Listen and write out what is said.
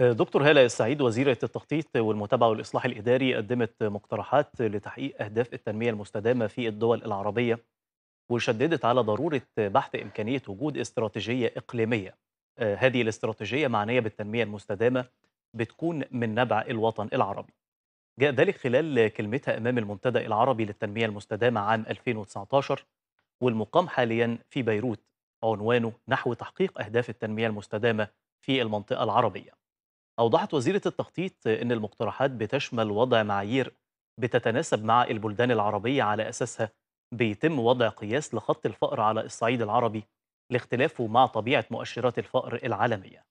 دكتور هالة السعيد وزيرة التخطيط والمتابعة والإصلاح الإداري قدمت مقترحات لتحقيق أهداف التنمية المستدامة في الدول العربية وشددت على ضرورة بحث إمكانية وجود استراتيجية إقليمية آه، هذه الاستراتيجية معنية بالتنمية المستدامة بتكون من نبع الوطن العربي جاء ذلك خلال كلمتها أمام المنتدى العربي للتنمية المستدامة عام 2019 والمقام حاليا في بيروت عنوانه نحو تحقيق أهداف التنمية المستدامة في المنطقة العربية أوضحت وزيرة التخطيط أن المقترحات بتشمل وضع معايير بتتناسب مع البلدان العربية على أساسها بيتم وضع قياس لخط الفقر على الصعيد العربي لاختلافه مع طبيعة مؤشرات الفقر العالمية